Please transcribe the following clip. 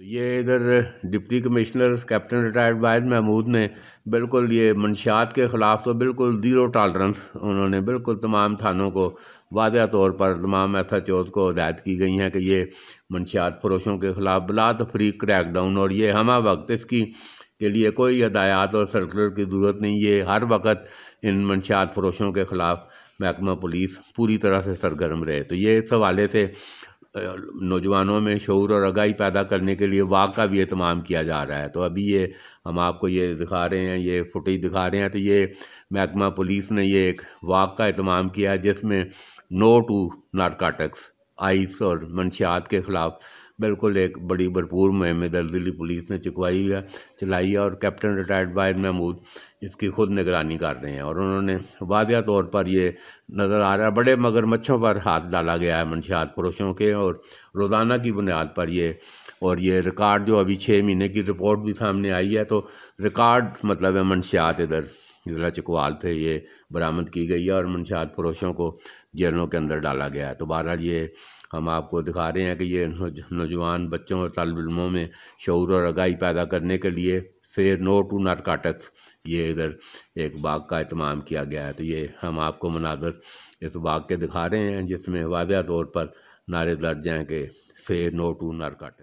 तो ये इधर deputy commissioner captain retired Wahid Mahmood ने बिल्कुल ये मनशात के ख़िलाफ़ तो बिल्कुल ज़ीरो टॉलरेंस उन्होंने बिल्कुल तमाम थानों को वादा तौर पर तमाम एच ओज को हदायत की गई हैं कि ये मनशात फरोशों के ख़िलाफ़ बला तफरी क्रैकडाउन और ये हम वक्त इसकी के लिए कोई हदायात और सर्कुलर की ज़रूरत नहीं ये हर वक्त इन मनशात फरोशों के ख़िलाफ़ महकमा पुलिस पूरी तरह से सरगर्म रहे तो ये इस हवाले से नौजवानों में शौर और आगाही पैदा करने के लिए वाक का भी अहतमाम किया जा रहा है तो अभी ये हम आपको ये दिखा रहे हैं ये फुटेज दिखा रहे हैं तो ये महकमा पुलिस ने ये एक वाक का अहतमाम किया है जिसमें नो टू नारकाटक्स आइस और मंशियात के ख़िलाफ़ बिल्कुल एक बड़ी भरपूर मुहिम इधर दिल्ली पुलिस ने चुकवाई है चलाई है और कैप्टन रिटायर्ड वाहिद महमूद इसकी खुद निगरानी कर रहे हैं और उन्होंने वादिया तौर पर ये नज़र आ रहा है बड़े मगर मच्छों पर हाथ डाला गया है मनशियात पुरुषों के और रोज़ाना की बुनियाद पर ये और ये रिकॉर्ड जो अभी छः महीने की रिपोर्ट भी सामने आई है तो रिकॉर्ड मतलब है मनशियात इधर जिला चकवाल से ये बरामद की गई है और मनशात फरोशों को जेलों के अंदर डाला गया है तो बहरहाल ये हम आपको दिखा रहे हैं कि ये नौजवान बच्चों और इलमों में शौर और आगाही पैदा करने के लिए फिर नो टू नारकाटक्स ये इधर एक बाग का अहतमाम किया गया है तो ये हम आपको मनाजर इस बाग के दिखा रहे हैं जिसमें वाजह तौर पर नारे दर्ज हैं कि फिर नो टू नारकाटक